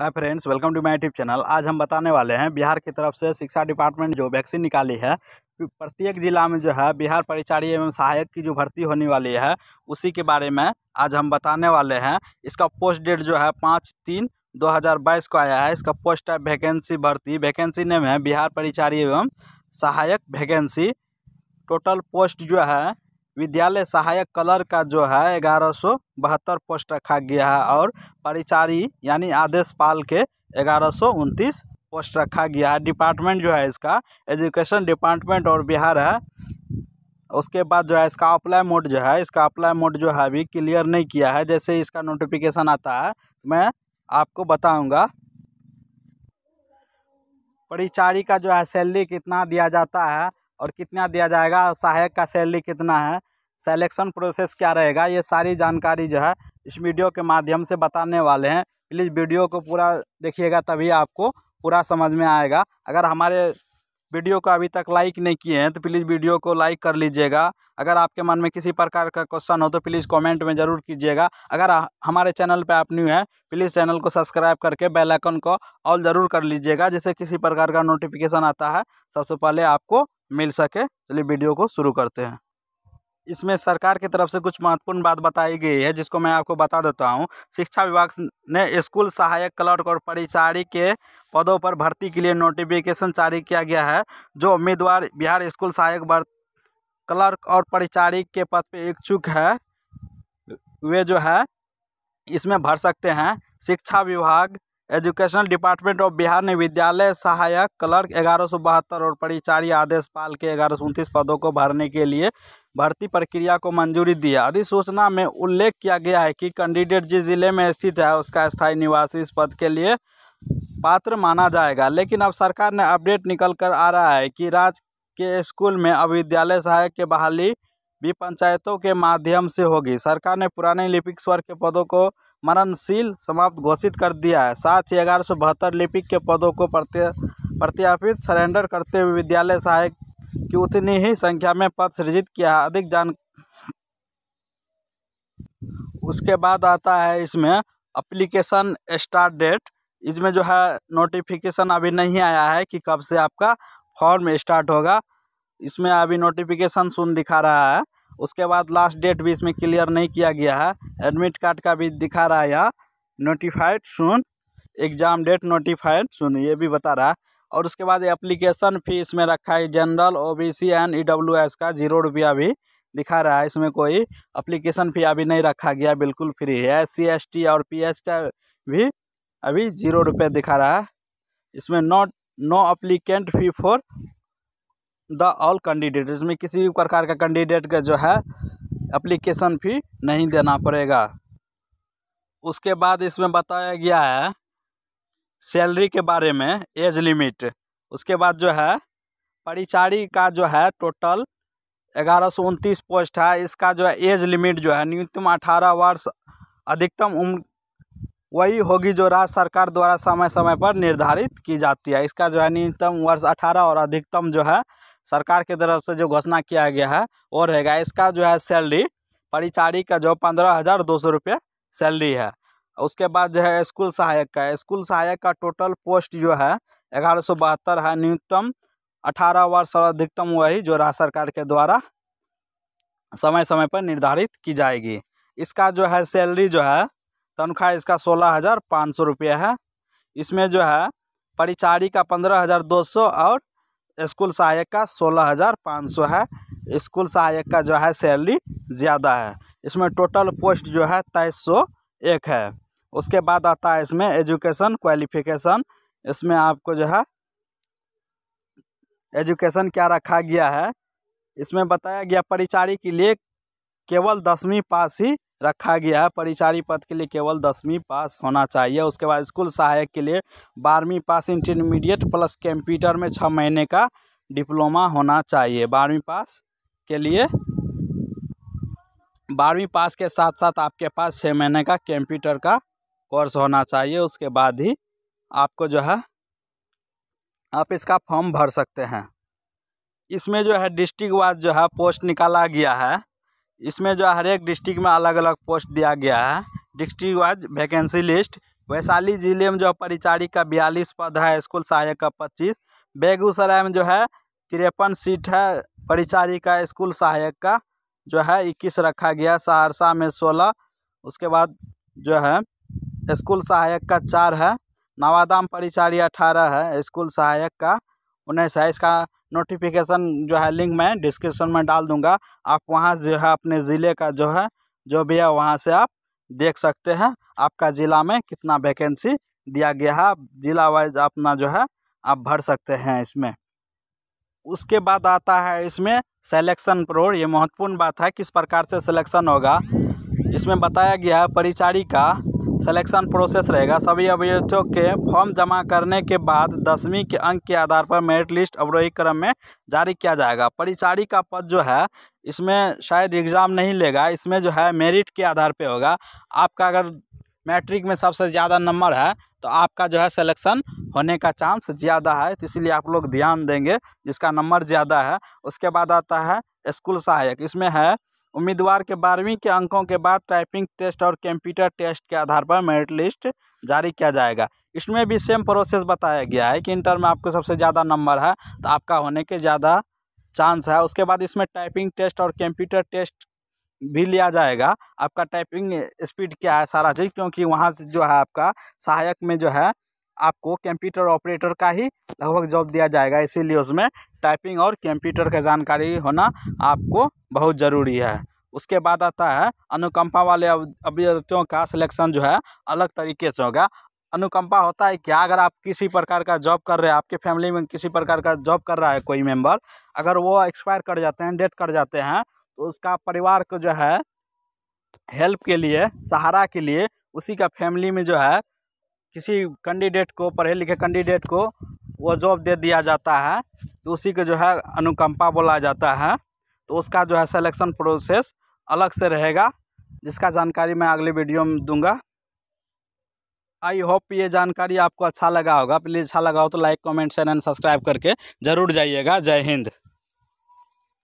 hi friends welcome to my YouTube channel आज हम बताने वाले हैं बिहार की तरफ से शिक्षा डिपार्टमेंट जो वैक्सीन निकाली है प्रत्येक जिला में जो है बिहार परिचारी एवं सहायक की जो भर्ती होने वाली है उसी के बारे में आज हम बताने वाले हैं इसका पोस्ट डेट जो है पाँच तीन 2022 को आया है इसका पोस्ट है वैकेंसी भर्ती वैकेंसी नेम है बिहार परिचारी एवं सहायक वैकेंसी टोटल पोस्ट जो है विद्यालय सहायक कलर का जो है ग्यारह सौ बहत्तर पोस्ट रखा गया है और परिचारी यानी आदेश पाल के ग्यारह सौ उनतीस पोस्ट रखा गया है डिपार्टमेंट जो है इसका एजुकेशन डिपार्टमेंट और बिहार है उसके बाद जो है इसका अप्लाई मोड जो है इसका अप्लाई मोड जो है अभी क्लियर नहीं किया है जैसे इसका नोटिफिकेशन आता है मैं आपको बताऊँगा परिचारी का जो है सैलरी कितना दिया जाता है और कितना दिया जाएगा और सहायक का सैलरी कितना है सेलेक्शन प्रोसेस क्या रहेगा ये सारी जानकारी जो है इस वीडियो के माध्यम से बताने वाले हैं प्लीज़ वीडियो को पूरा देखिएगा तभी आपको पूरा समझ में आएगा अगर हमारे वीडियो को अभी तक लाइक नहीं किए हैं तो प्लीज़ वीडियो को लाइक कर लीजिएगा अगर आपके मन में किसी प्रकार का क्वेश्चन हो तो प्लीज़ कमेंट में ज़रूर कीजिएगा अगर हमारे चैनल पर आप न्यू हैं प्लीज़ चैनल को सब्सक्राइब करके बेल आइकन को ऑल ज़रूर कर लीजिएगा जिससे किसी प्रकार का नोटिफिकेशन आता है सबसे पहले आपको मिल सके चलिए वीडियो को शुरू करते हैं इसमें सरकार की तरफ से कुछ महत्वपूर्ण बात बताई गई है जिसको मैं आपको बता देता हूँ शिक्षा विभाग ने स्कूल सहायक क्लर्क और परिचारी के पदों पर भर्ती के लिए नोटिफिकेशन जारी किया गया है जो उम्मीदवार बिहार स्कूल सहायक क्लर्क और परिचारी के पद पर इच्छुक है वे जो है इसमें भर सकते हैं शिक्षा विभाग एजुकेशन डिपार्टमेंट ऑफ बिहार ने विद्यालय सहायक क्लर्क ग्यारह सौ बहत्तर और परिचारी आदेश पाल के ग्यारह सौ उनतीस पदों को भरने के लिए भर्ती प्रक्रिया को मंजूरी दिया अधिसूचना में उल्लेख किया गया है कि कैंडिडेट जिस जिले में स्थित है उसका स्थायी निवासी इस पद के लिए पात्र माना जाएगा लेकिन अब सरकार ने अपडेट निकल कर आ रहा है कि राज्य के स्कूल में अब विद्यालय सहायक के बहाली भी पंचायतों के माध्यम से होगी सरकार ने पुराने लिपिक स्वर के पदों को मरणशील समाप्त घोषित कर दिया है साथ ही ग्यारह सौ बहत्तर लिपिक के पदों को प्रत्यापित सरेंडर करते हुए विद्यालय सहायक की उतनी ही संख्या में पद सृजित किया है अधिक जान उसके बाद आता है इसमें अप्लीकेशन स्टार्ट डेट इसमें जो है नोटिफिकेशन अभी नहीं आया है कि कब से आपका फॉर्म स्टार्ट होगा इसमें अभी नोटिफिकेशन सुन दिखा रहा है उसके बाद लास्ट डेट भी इसमें क्लियर नहीं किया गया है एडमिट कार्ड का भी दिखा रहा है यहाँ नोटिफाइड सुन एग्जाम डेट नोटिफाइड सुन ये भी बता रहा है और उसके बाद एप्लीकेशन फी इसमें रखा है general O B C and E W S का जीरो रुपया भी दिखा रहा है इसमें कोई अप्लीकेशन फी अभी नहीं रखा गया बिल्कुल फ्री है सी एस टी और पी एच का भी अभी जीरो रुपये दिखा रहा है इसमें not no applicant fee for the all candidate इसमें किसी प्रकार का कैंडिडेट का जो है एप्लीकेशन फी नहीं देना पड़ेगा उसके बाद इसमें बताया गया है सैलरी के बारे में एज लिमिट उसके बाद जो है परिचारी का जो है टोटल ग्यारह सौ उनतीस पोस्ट है इसका जो है एज लिमिट जो है न्यूनतम अठारह वर्ष अधिकतम उम्र वही होगी जो राज्य सरकार द्वारा समय समय पर निर्धारित की जाती है इसका जो है न्यूनतम वर्ष अठारह और अधिकतम जो है सरकार की तरफ से जो घोषणा किया गया है वो रहेगा इसका जो है सैलरी परिचारी का जो पंद्रह हज़ार दो सौ रुपये सैलरी है उसके बाद जो है स्कूल सहायक का स्कूल सहायक का टोटल पोस्ट जो है ग्यारह सौ बहत्तर है न्यूनतम अठारह वर्ष और अधिकतम वही जो राज्य सरकार के द्वारा समय समय पर निर्धारित की जाएगी इसका जो है सैलरी जो है तनख्वाह इसका सोलह हज़ार पाँच सौ रुपये है इसमें जो है परिचारी का पंद्रह हज़ार दो सौ और स्कूल सहायक का सोलह हज़ार पाँच सौ है स्कूल सहायक का जो है सैलरी ज़्यादा है इसमें टोटल पोस्ट जो है तेईस सौ एक है उसके बाद आता है इसमें एजुकेशन क्वालिफिकेशन इसमें आपको जो है एजुकेशन क्या रखा गया है इसमें बताया गया परिचारी के लिए केवल दसवीं पास ही रखा गया है परिचारी पद के लिए केवल दसवीं पास होना चाहिए उसके बाद स्कूल सहायक के लिए बारहवीं पास इंटरमीडिएट प्लस कंप्यूटर में छः महीने का डिप्लोमा होना चाहिए बारहवीं पास के लिए बारहवीं पास के साथ साथ आपके पास छः महीने का कंप्यूटर का कोर्स होना चाहिए उसके बाद ही आपको जो है आप इसका फॉर्म भर सकते हैं इसमें जो है डिस्ट्रिक्ट वाइज जो है पोस्ट निकाला गया है इसमें जो हर एक डिस्ट्रिक्ट में अलग अलग पोस्ट दिया गया है district wise vacancy list Vaishali जिले में जो परिचारी का बयालीस पद है स्कूल सहायक का पच्चीस बेगूसराय में जो है तिरपन सीट है परिचारी का स्कूल सहायक का जो है इक्कीस रखा गया सहरसा में सोलह उसके बाद जो है स्कूल सहायक का चार है नवादाम परिचारी अठारह है स्कूल सहायक का उन्नीस है इसका नोटिफिकेशन जो है लिंक मैं डिस्क्रिप्शन में डाल दूँगा आप वहाँ जो है अपने ज़िले का जो है जो भी है वहाँ से आप देख सकते हैं आपका ज़िला में कितना वैकेंसी दिया गया है ज़िला वाइज अपना जो है आप भर सकते हैं इसमें उसके बाद आता है इसमें सेलेक्शन प्रो ये महत्वपूर्ण बात है किस प्रकार से सिलेक्शन होगा इसमें बताया गया है परिचारी का सिलेक्शन प्रोसेस रहेगा सभी अभ्यर्थियों के फॉर्म जमा करने के बाद दसवीं के अंक के आधार पर मेरिट लिस्ट अवरोही क्रम में जारी किया जाएगा परिचारी का पद जो है इसमें शायद एग्ज़ाम नहीं लेगा इसमें जो है मेरिट के आधार पे होगा आपका अगर मैट्रिक में सबसे ज़्यादा नंबर है तो आपका जो है सिलेक्शन होने का चांस ज़्यादा है तो इसीलिए आप लोग ध्यान देंगे जिसका नंबर ज़्यादा है उसके बाद आता है स्कूल सहायक इसमें है उम्मीदवार के बारहवीं के अंकों के बाद टाइपिंग टेस्ट और कंप्यूटर टेस्ट के आधार पर मेरिट लिस्ट जारी किया जाएगा इसमें भी सेम प्रोसेस बताया गया है कि इंटर में आपको सबसे ज़्यादा नंबर है तो आपका होने के ज़्यादा चांस है उसके बाद इसमें टाइपिंग टेस्ट और कंप्यूटर टेस्ट भी लिया जाएगा आपका टाइपिंग स्पीड क्या है सारा चीज़ क्योंकि वहाँ से जो है आपका सहायक में जो है आपको कंप्यूटर ऑपरेटर का ही लगभग जॉब दिया जाएगा इसीलिए उसमें टाइपिंग और कंप्यूटर का जानकारी होना आपको बहुत ज़रूरी है उसके बाद आता है अनुकंपा वाले अभ्यर्थियों का सिलेक्शन जो है अलग तरीके से होगा अनुकंपा होता है क्या अगर आप किसी प्रकार का जॉब कर रहे हैं आपके फैमिली में किसी प्रकार का जॉब कर रहा है कोई मेंबर अगर वो एक्सपायर कर जाते हैं डेथ कर जाते हैं तो उसका परिवार को जो है हेल्प के लिए सहारा के लिए उसी का फैमिली में जो है किसी कैंडिडेट को पढ़े लिखे कैंडिडेट को वो जॉब दे दिया जाता है तो उसी को जो है अनुकंपा बोला जाता है तो उसका जो है सिलेक्शन प्रोसेस अलग से रहेगा जिसका जानकारी मैं अगले वीडियो में दूंगा आई होप ये जानकारी आपको अच्छा लगा होगा प्लीज़ अच्छा लगा हो तो like comment share and subscribe करके ज़रूर जाइएगा जय हिंद